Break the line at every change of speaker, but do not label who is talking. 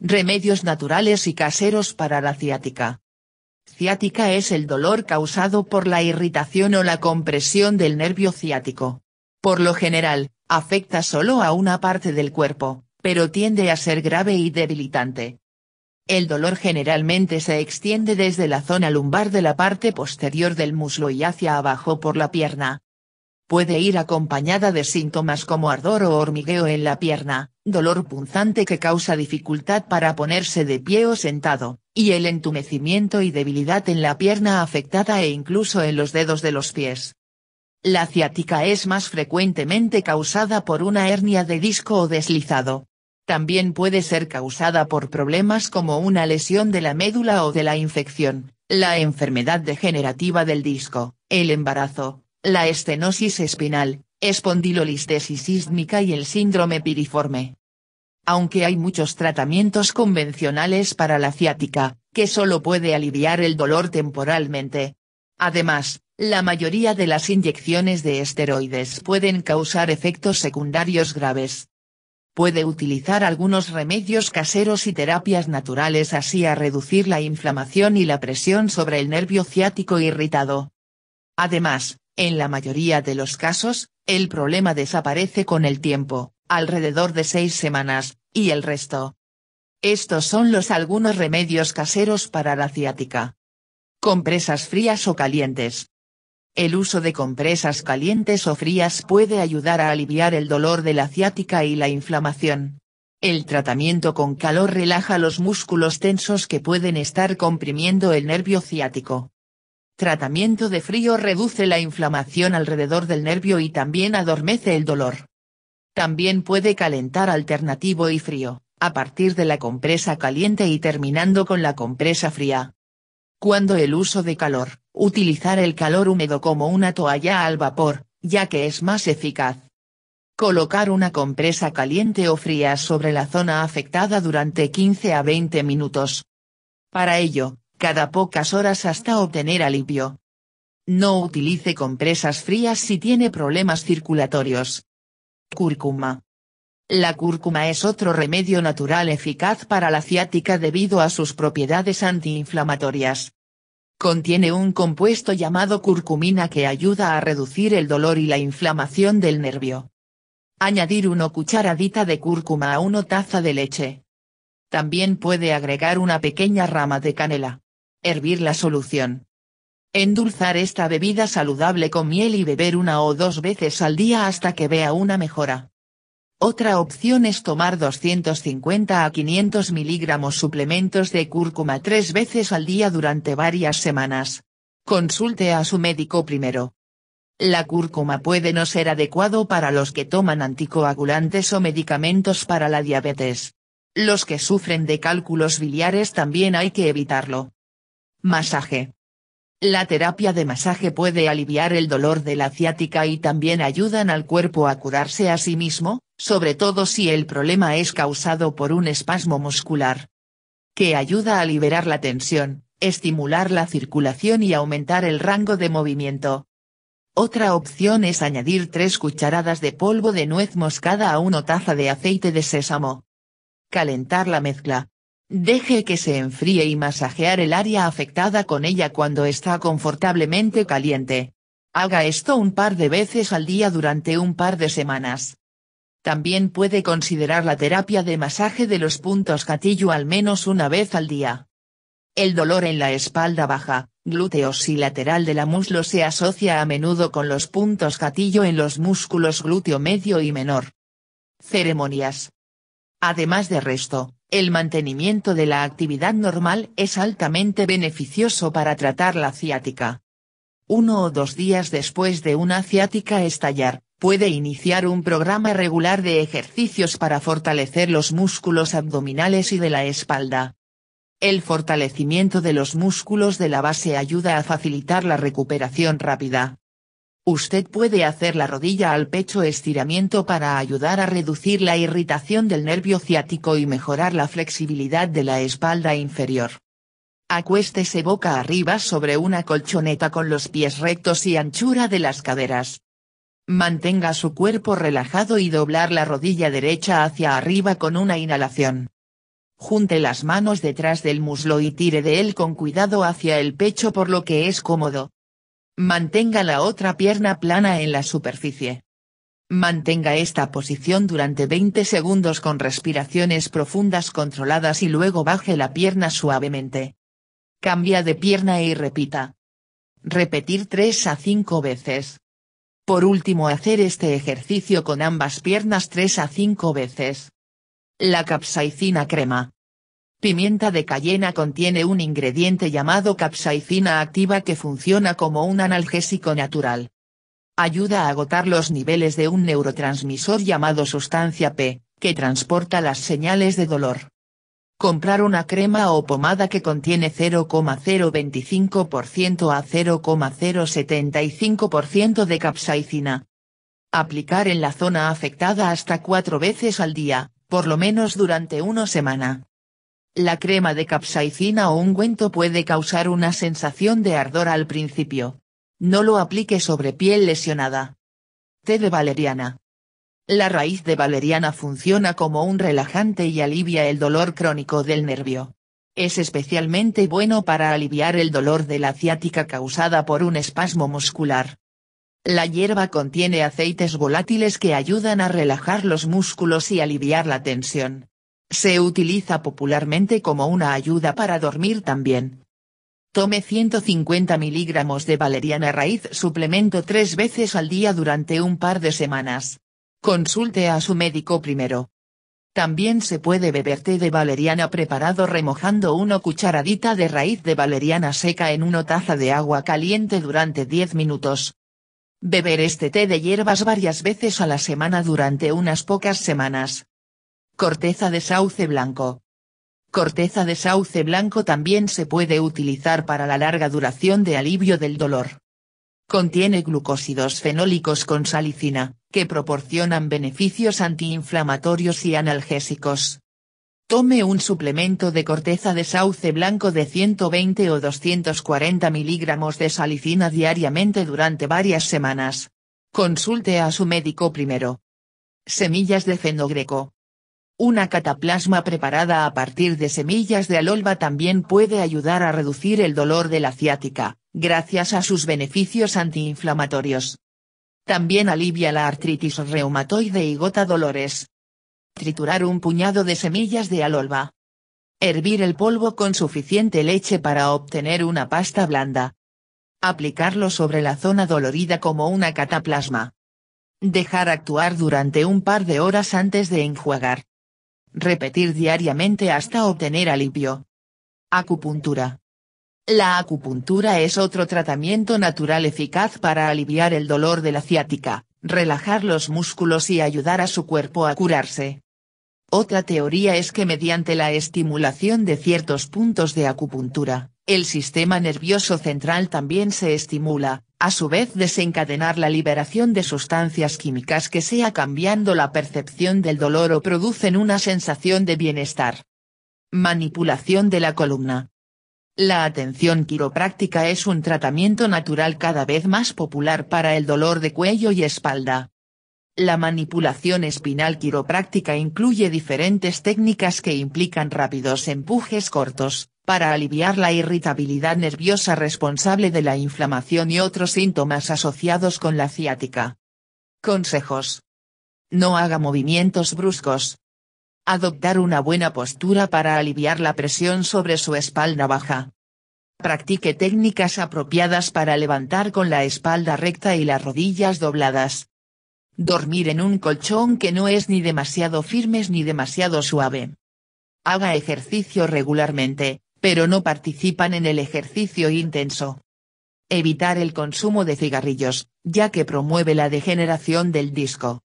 Remedios naturales y caseros para la ciática. Ciática es el dolor causado por la irritación o la compresión del nervio ciático. Por lo general, afecta solo a una parte del cuerpo, pero tiende a ser grave y debilitante. El dolor generalmente se extiende desde la zona lumbar de la parte posterior del muslo y hacia abajo por la pierna. Puede ir acompañada de síntomas como ardor o hormigueo en la pierna, dolor punzante que causa dificultad para ponerse de pie o sentado, y el entumecimiento y debilidad en la pierna afectada e incluso en los dedos de los pies. La ciática es más frecuentemente causada por una hernia de disco o deslizado. También puede ser causada por problemas como una lesión de la médula o de la infección, la enfermedad degenerativa del disco, el embarazo, la estenosis espinal, espondilolistesis sísmica y el síndrome piriforme aunque hay muchos tratamientos convencionales para la ciática, que solo puede aliviar el dolor temporalmente. Además, la mayoría de las inyecciones de esteroides pueden causar efectos secundarios graves. Puede utilizar algunos remedios caseros y terapias naturales así a reducir la inflamación y la presión sobre el nervio ciático irritado. Además, en la mayoría de los casos, el problema desaparece con el tiempo, alrededor de seis semanas, y el resto. Estos son los algunos remedios caseros para la ciática. Compresas frías o calientes. El uso de compresas calientes o frías puede ayudar a aliviar el dolor de la ciática y la inflamación. El tratamiento con calor relaja los músculos tensos que pueden estar comprimiendo el nervio ciático. Tratamiento de frío reduce la inflamación alrededor del nervio y también adormece el dolor. También puede calentar alternativo y frío, a partir de la compresa caliente y terminando con la compresa fría. Cuando el uso de calor, utilizar el calor húmedo como una toalla al vapor, ya que es más eficaz. Colocar una compresa caliente o fría sobre la zona afectada durante 15 a 20 minutos. Para ello, cada pocas horas hasta obtener alivio. No utilice compresas frías si tiene problemas circulatorios, Cúrcuma. La cúrcuma es otro remedio natural eficaz para la ciática debido a sus propiedades antiinflamatorias. Contiene un compuesto llamado curcumina que ayuda a reducir el dolor y la inflamación del nervio. Añadir una cucharadita de cúrcuma a una taza de leche. También puede agregar una pequeña rama de canela. Hervir la solución endulzar esta bebida saludable con miel y beber una o dos veces al día hasta que vea una mejora. Otra opción es tomar 250 a 500 miligramos suplementos de cúrcuma tres veces al día durante varias semanas. Consulte a su médico primero. La cúrcuma puede no ser adecuado para los que toman anticoagulantes o medicamentos para la diabetes. Los que sufren de cálculos biliares también hay que evitarlo. Masaje. La terapia de masaje puede aliviar el dolor de la ciática y también ayudan al cuerpo a curarse a sí mismo, sobre todo si el problema es causado por un espasmo muscular. Que ayuda a liberar la tensión, estimular la circulación y aumentar el rango de movimiento. Otra opción es añadir tres cucharadas de polvo de nuez moscada a una taza de aceite de sésamo. Calentar la mezcla, Deje que se enfríe y masajear el área afectada con ella cuando está confortablemente caliente. Haga esto un par de veces al día durante un par de semanas. También puede considerar la terapia de masaje de los puntos gatillo al menos una vez al día. El dolor en la espalda baja, glúteos y lateral de la muslo se asocia a menudo con los puntos gatillo en los músculos glúteo medio y menor. Ceremonias. Además de resto, el mantenimiento de la actividad normal es altamente beneficioso para tratar la ciática. Uno o dos días después de una ciática estallar, puede iniciar un programa regular de ejercicios para fortalecer los músculos abdominales y de la espalda. El fortalecimiento de los músculos de la base ayuda a facilitar la recuperación rápida, Usted puede hacer la rodilla al pecho estiramiento para ayudar a reducir la irritación del nervio ciático y mejorar la flexibilidad de la espalda inferior. Acuéstese boca arriba sobre una colchoneta con los pies rectos y anchura de las caderas. Mantenga su cuerpo relajado y doblar la rodilla derecha hacia arriba con una inhalación. Junte las manos detrás del muslo y tire de él con cuidado hacia el pecho por lo que es cómodo. Mantenga la otra pierna plana en la superficie. Mantenga esta posición durante 20 segundos con respiraciones profundas controladas y luego baje la pierna suavemente. Cambia de pierna y repita. Repetir 3 a 5 veces. Por último, hacer este ejercicio con ambas piernas 3 a 5 veces. La capsaicina crema. Pimienta de cayena contiene un ingrediente llamado capsaicina activa que funciona como un analgésico natural. Ayuda a agotar los niveles de un neurotransmisor llamado sustancia P, que transporta las señales de dolor. Comprar una crema o pomada que contiene 0,025% a 0,075% de capsaicina. Aplicar en la zona afectada hasta cuatro veces al día, por lo menos durante una semana. La crema de capsaicina o ungüento puede causar una sensación de ardor al principio. No lo aplique sobre piel lesionada. Té de valeriana. La raíz de valeriana funciona como un relajante y alivia el dolor crónico del nervio. Es especialmente bueno para aliviar el dolor de la ciática causada por un espasmo muscular. La hierba contiene aceites volátiles que ayudan a relajar los músculos y aliviar la tensión. Se utiliza popularmente como una ayuda para dormir también. Tome 150 miligramos de valeriana raíz suplemento tres veces al día durante un par de semanas. Consulte a su médico primero. También se puede beber té de valeriana preparado remojando una cucharadita de raíz de valeriana seca en una taza de agua caliente durante 10 minutos. Beber este té de hierbas varias veces a la semana durante unas pocas semanas, Corteza de sauce blanco. Corteza de sauce blanco también se puede utilizar para la larga duración de alivio del dolor. Contiene glucósidos fenólicos con salicina, que proporcionan beneficios antiinflamatorios y analgésicos. Tome un suplemento de corteza de sauce blanco de 120 o 240 miligramos de salicina diariamente durante varias semanas. Consulte a su médico primero. Semillas de fenogreco. Una cataplasma preparada a partir de semillas de alolva también puede ayudar a reducir el dolor de la ciática, gracias a sus beneficios antiinflamatorios. También alivia la artritis reumatoide y gota dolores. Triturar un puñado de semillas de alolva. Hervir el polvo con suficiente leche para obtener una pasta blanda. Aplicarlo sobre la zona dolorida como una cataplasma. Dejar actuar durante un par de horas antes de enjuagar. Repetir diariamente hasta obtener alivio. Acupuntura. La acupuntura es otro tratamiento natural eficaz para aliviar el dolor de la ciática, relajar los músculos y ayudar a su cuerpo a curarse. Otra teoría es que mediante la estimulación de ciertos puntos de acupuntura, el sistema nervioso central también se estimula, a su vez desencadenar la liberación de sustancias químicas que sea cambiando la percepción del dolor o producen una sensación de bienestar. Manipulación de la columna. La atención quiropráctica es un tratamiento natural cada vez más popular para el dolor de cuello y espalda. La manipulación espinal quiropráctica incluye diferentes técnicas que implican rápidos empujes cortos, para aliviar la irritabilidad nerviosa responsable de la inflamación y otros síntomas asociados con la ciática. Consejos. No haga movimientos bruscos. Adoptar una buena postura para aliviar la presión sobre su espalda baja. Practique técnicas apropiadas para levantar con la espalda recta y las rodillas dobladas. Dormir en un colchón que no es ni demasiado firme ni demasiado suave. Haga ejercicio regularmente, pero no participan en el ejercicio intenso. Evitar el consumo de cigarrillos, ya que promueve la degeneración del disco.